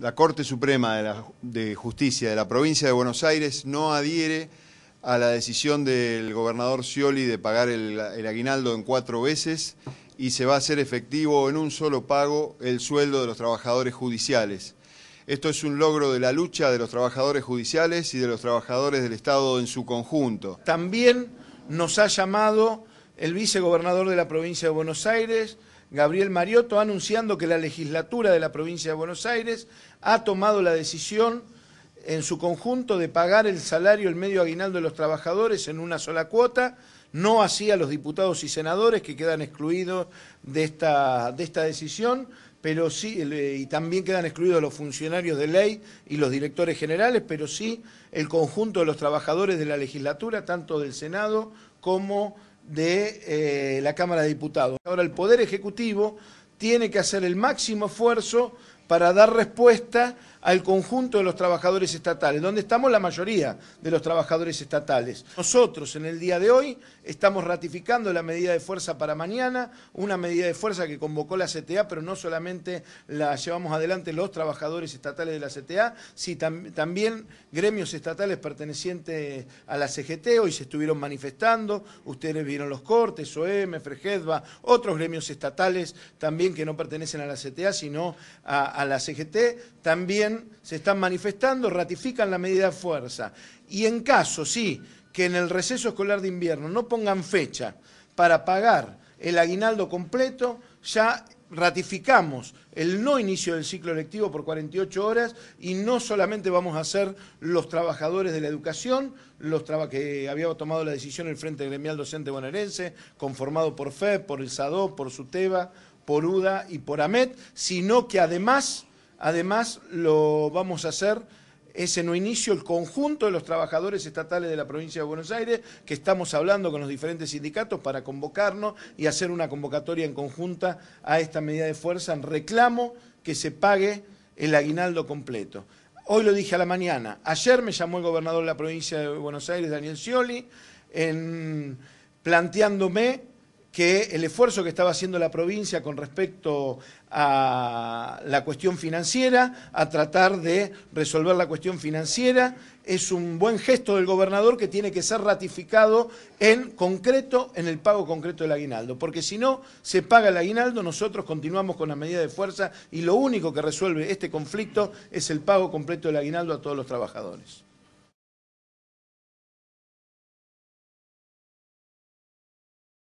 la Corte Suprema de, Justicia de la provincia de Buenos Aires no adhiere a la decisión del gobernador Scioli de pagar el, aguinaldo en cuatro veces y se va a hacer efectivo en un solo pago el sueldo de los trabajadores judiciales. Esto es un logro de la lucha de los trabajadores judiciales y de los trabajadores del Estado en su conjunto. También nos ha llamado el vicegobernador de la provincia de Buenos Aires, Gabriel Mariotto, anunciando que la legislatura de la provincia de Buenos Aires ha tomado la decisión en su conjunto de pagar el salario, el medio aguinaldo de los trabajadores en una sola cuota, no así a los diputados y senadores que quedan excluidos de esta, de esta decisión, pero sí, eh, y también quedan excluidos los funcionarios de ley y los directores generales, pero sí el conjunto de los trabajadores de la legislatura, tanto del Senado como de eh, la Cámara de Diputados. Ahora el Poder Ejecutivo tiene que hacer el máximo esfuerzo para dar respuesta al conjunto de los trabajadores estatales, donde estamos la mayoría de los trabajadores estatales. Nosotros en el día de hoy estamos ratificando la medida de fuerza para mañana, una medida de fuerza que convocó la CTA, pero no solamente la llevamos adelante los trabajadores estatales de la CTA, sino también gremios estatales pertenecientes a la CGT, hoy se estuvieron manifestando, ustedes vieron los cortes, OEM, FREGEDVA, otros gremios estatales también que no pertenecen a la CTA, sino a a la CGT, también se están manifestando, ratifican la medida de fuerza. Y en caso, sí, que en el receso escolar de invierno no pongan fecha para pagar el aguinaldo completo, ya ratificamos el no inicio del ciclo electivo por 48 horas y no solamente vamos a ser los trabajadores de la educación, los que había tomado la decisión el Frente Gremial Docente Bonaerense, conformado por FED, por el SADO, por SUTEBA, por UDA y por AMET, sino que además, además lo vamos a hacer ese no inicio el conjunto de los trabajadores estatales de la provincia de Buenos Aires, que estamos hablando con los diferentes sindicatos para convocarnos y hacer una convocatoria en conjunta a esta medida de fuerza en reclamo que se pague el aguinaldo completo. Hoy lo dije a la mañana, ayer me llamó el gobernador de la provincia de Buenos Aires, Daniel Scioli, en, planteándome que el esfuerzo que estaba haciendo la provincia con respecto a la cuestión financiera, a tratar de resolver la cuestión financiera, es un buen gesto del gobernador que tiene que ser ratificado en concreto, en el pago concreto del aguinaldo, porque si no se paga el aguinaldo, nosotros continuamos con la medida de fuerza y lo único que resuelve este conflicto es el pago completo del aguinaldo a todos los trabajadores.